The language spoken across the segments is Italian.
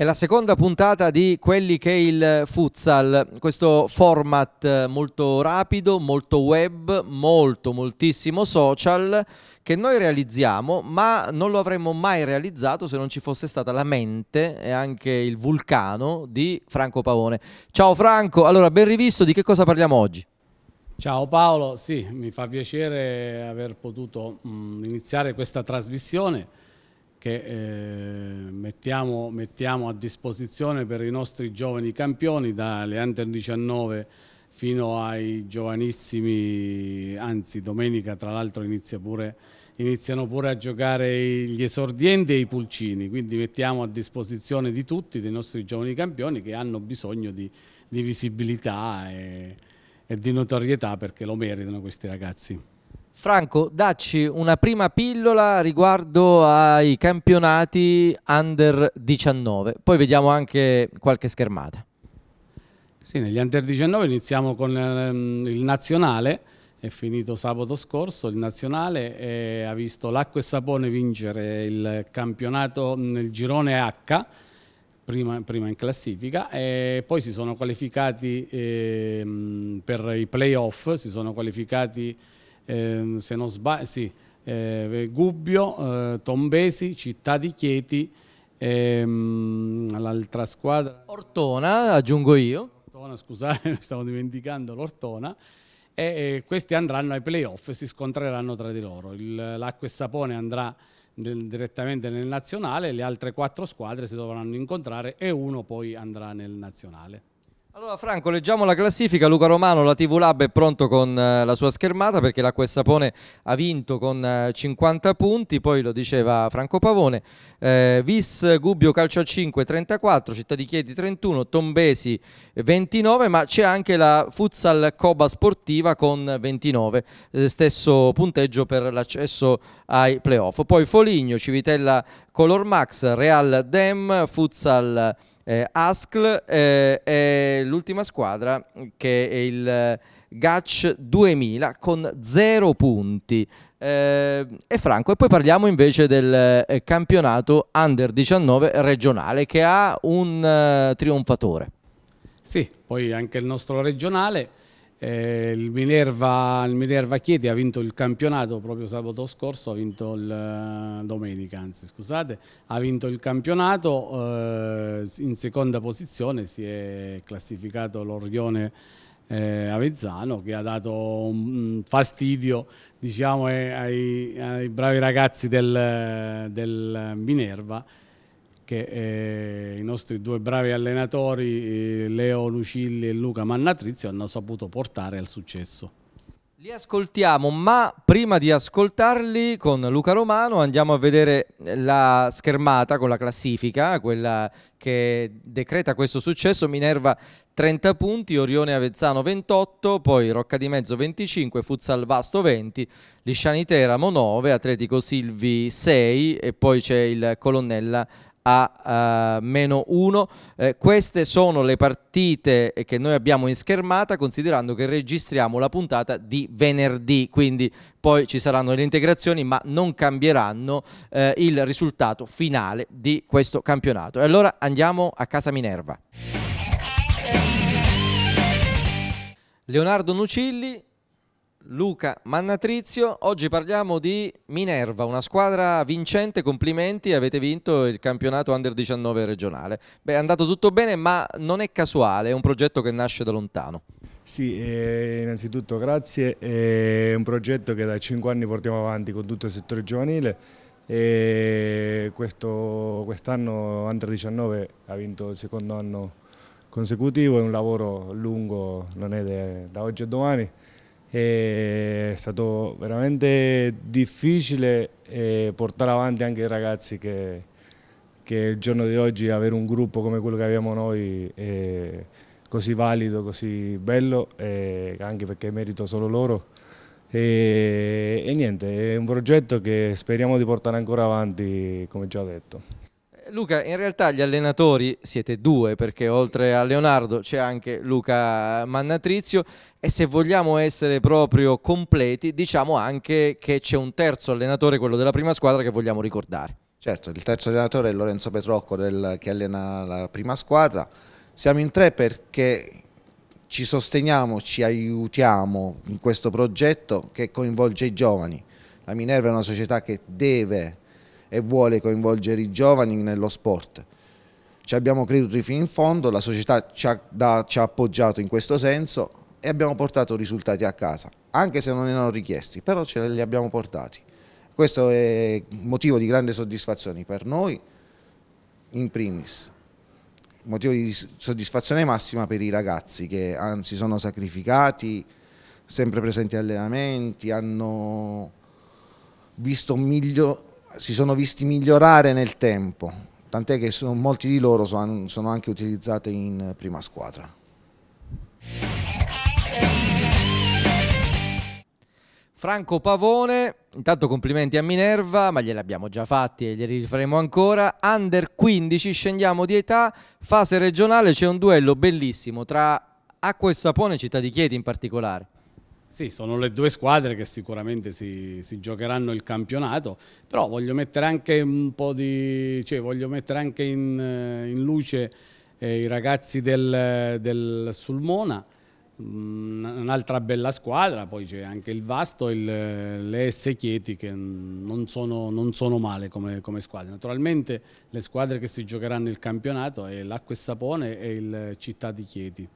È la seconda puntata di quelli che è il futsal, questo format eh, molto rapido, molto web, molto, moltissimo social che noi realizziamo, ma non lo avremmo mai realizzato se non ci fosse stata la mente e anche il vulcano di Franco Pavone. Ciao Franco, allora ben rivisto, di che cosa parliamo oggi? Ciao Paolo, sì, mi fa piacere aver potuto mh, mm, iniziare questa trasmissione che eh, mettiamo, mettiamo, a disposizione per i nostri giovani campioni dalle under 19 fino ai giovanissimi, anzi domenica tra l'altro inizia iniziano pure a giocare gli esordienti e i pulcini, quindi mettiamo a disposizione di tutti, dei nostri giovani campioni che hanno bisogno di, di visibilità e, e di notorietà perché lo meritano questi ragazzi. Franco, dacci una prima pillola riguardo ai campionati under 19, poi vediamo anche qualche schermata. Sì, negli under 19 iniziamo con ehm, il nazionale, è finito sabato scorso, il nazionale eh, ha visto l'Acqua e Sapone vincere il campionato nel mm, girone H, prima, prima in classifica, e poi si sono qualificati eh, per i playoff, si sono qualificati eh, se non sbaglio, sì, eh, Gubbio, eh, Tombesi, Città di Chieti, ehm, l'altra squadra... Ortona, aggiungo io. Ortona, scusate, stavo dimenticando l'Ortona. E, questi andranno ai playoff, si scontreranno tra di loro. L'Acqua e Sapone andrà nel, direttamente nel nazionale, le altre quattro squadre si dovranno incontrare e uno poi andrà nel nazionale. Allora Franco, leggiamo la classifica, Luca Romano, la TV Lab è pronto con eh, la sua schermata perché l'acqua e Sapone ha vinto con eh, 50 punti, poi lo diceva Franco Pavone, eh, Vis Gubbio calcio a 5 34, Città di Chieti 31, Tombesi 29, eh, ma c'è anche la Futsal Coba Sportiva con 29, eh, stesso punteggio per l'accesso ai playoff. Poi Foligno, Civitella Color Max, Real Dem, Futsal eh, ASCL eh, è l'ultima squadra che è il eh, Gatch 2000 con 0 punti. Eh, e Franco, e poi parliamo invece del eh, campionato Under 19 regionale che ha un eh, trionfatore. Sì, poi anche il nostro regionale eh, il, Minerva, il, Minerva, Chieti ha vinto il campionato proprio sabato scorso, ha vinto il, eh, domenica, anzi scusate, ha vinto il campionato, eh, in seconda posizione si è classificato l'Orione eh, Avezzano che ha dato un fastidio diciamo, ai, ai, bravi ragazzi del, del Minerva che eh, i nostri due bravi allenatori eh, Leo Lucilli e Luca Mannatrizio hanno saputo portare al successo. Li ascoltiamo, ma prima di ascoltarli con Luca Romano andiamo a vedere la schermata con la classifica, quella che decreta questo successo, Minerva 30 punti, Orione Avezzano 28, poi Rocca di Mezzo 25, Futsal Vasto 20, Lisciani Teramo 9, Atletico Silvi 6 e poi c'è il Colonnella a uh, meno 1. Eh, queste sono le partite che noi abbiamo in schermata considerando che registriamo la puntata di venerdì, quindi poi ci saranno le integrazioni ma non cambieranno eh, il risultato finale di questo campionato. E allora andiamo a casa Minerva. Leonardo Nucilli Luca Mannatrizio, oggi parliamo di Minerva, una squadra vincente, complimenti, avete vinto il campionato Under 19 regionale. Beh, è andato tutto bene, ma non è casuale, è un progetto che nasce da lontano. Sì, eh, innanzitutto grazie, è un progetto che da 5 anni portiamo avanti con tutto il settore giovanile e quest'anno quest Under 19 ha vinto il secondo anno consecutivo, è un lavoro lungo, non è de, da oggi a domani. Eh, è stato veramente difficile eh, portare avanti anche i ragazzi che, che, il giorno di oggi avere un gruppo come quello che abbiamo noi è così valido, così bello, eh, anche perché merito solo loro. E, e niente, è un progetto che speriamo di portare ancora avanti, come già detto. Luca, in realtà gli allenatori siete due perché oltre a Leonardo c'è anche Luca Mannatrizio e se vogliamo essere proprio completi diciamo anche che c'è un terzo allenatore, quello della prima squadra, che vogliamo ricordare. Certo, il terzo allenatore è Lorenzo Petrocco del, che allena la prima squadra. Siamo in tre perché ci sosteniamo, ci aiutiamo in questo progetto che coinvolge i giovani. La Minerva è una società che deve e vuole coinvolgere i giovani nello sport. Ci abbiamo creduto fino in fondo, la società ci ha, da, ci ha appoggiato in questo senso e abbiamo portato risultati a casa, anche se non erano richiesti, però ce li abbiamo portati. Questo è motivo di grande soddisfazione per noi, in primis, motivo di soddisfazione massima per i ragazzi che anzi sono sacrificati, sempre presenti agli allenamenti, hanno visto miglio, si sono visti migliorare nel tempo, tant'è che sono, molti di loro sono, sono anche utilizzati in prima squadra. Franco Pavone, intanto complimenti a Minerva, ma gliel'abbiamo già fatti e glieli rifaremo ancora. Under 15, scendiamo di età, fase regionale, c'è un duello bellissimo tra Acqua e Sapone e Città di Chieti in particolare. Sì, sono le due squadre che sicuramente si, si, giocheranno il campionato, però voglio mettere anche un po' di, cioè voglio mettere anche in, eh, in luce eh, i ragazzi del, del Sulmona, mm, un'altra bella squadra, poi c'è anche il Vasto e le S Chieti che non sono, non sono male come, come, squadre. Naturalmente le squadre che si giocheranno il campionato è l'Acqua e Sapone e il Città di Chieti.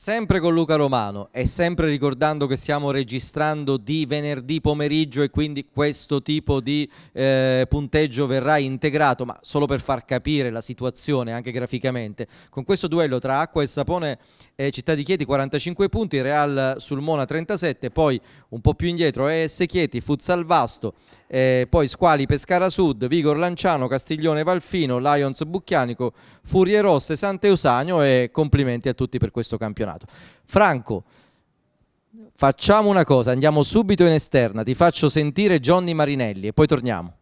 Sempre con Luca Romano e sempre ricordando che stiamo registrando di venerdì pomeriggio e quindi questo tipo di eh, punteggio verrà integrato, ma solo per far capire la situazione anche graficamente, con questo duello tra acqua e sapone eh, Città di Chieti 45 punti, Real Sulmona 37, poi un po' più indietro ES Chieti, Futsal Vasto, eh, poi Squali Pescara Sud, Vigor Lanciano, Castiglione Valfino, Lions Bucchianico, Furie Rosse, Sant'Eusagno e complimenti a tutti per questo campionato. Franco, facciamo una cosa, andiamo subito in esterna, ti faccio sentire Johnny Marinelli e poi torniamo.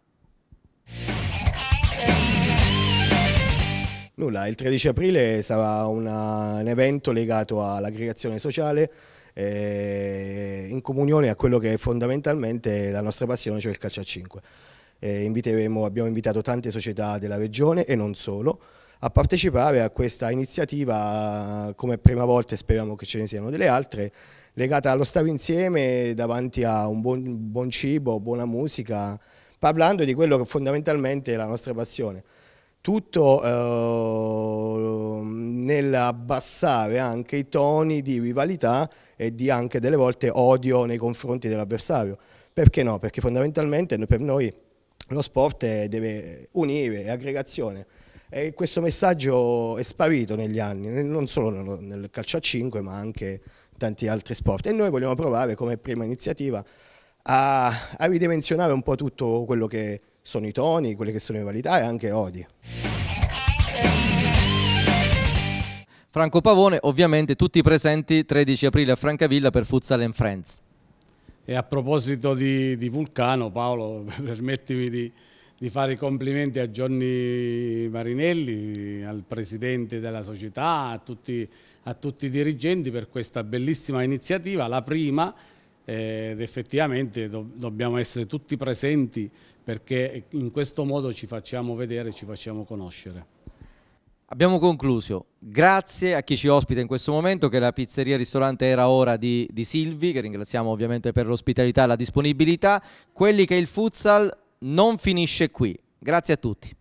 Nulla, il 13 aprile sarà una, un evento legato all'aggregazione sociale eh, in comunione a quello che è fondamentalmente la nostra passione, cioè il calcio a 5. Eh, abbiamo invitato tante società della regione e non solo a partecipare a questa iniziativa come prima volta e speriamo che ce ne siano delle altre legata allo stare insieme davanti a un buon, buon cibo, buona musica parlando di quello che fondamentalmente è la nostra passione tutto eh, nell'abbassare anche i toni di rivalità e di anche delle volte odio nei confronti dell'avversario. Perché no? Perché fondamentalmente per noi lo sport deve unire, è aggregazione. E questo messaggio è sparito negli anni, non solo nel, nel calcio a 5 ma anche in tanti altri sport. E noi vogliamo provare come prima iniziativa a, a ridimensionare un po' tutto quello che sono i toni, quelle che sono le qualità e anche odi. Franco Pavone, ovviamente tutti presenti 13 aprile a Francavilla per Futsal and Friends. E a proposito di, di Vulcano, Paolo, permettimi di, di fare i complimenti a Gianni Marinelli, al presidente della società, a tutti, a tutti i dirigenti per questa bellissima iniziativa, la prima ed effettivamente do dobbiamo essere tutti presenti perché in questo modo ci facciamo vedere, ci facciamo conoscere. Abbiamo concluso, grazie a chi ci ospita in questo momento che la pizzeria ristorante Era Ora di, di Silvi, che ringraziamo ovviamente per l'ospitalità e la disponibilità, quelli che il futsal non finisce qui, grazie a tutti.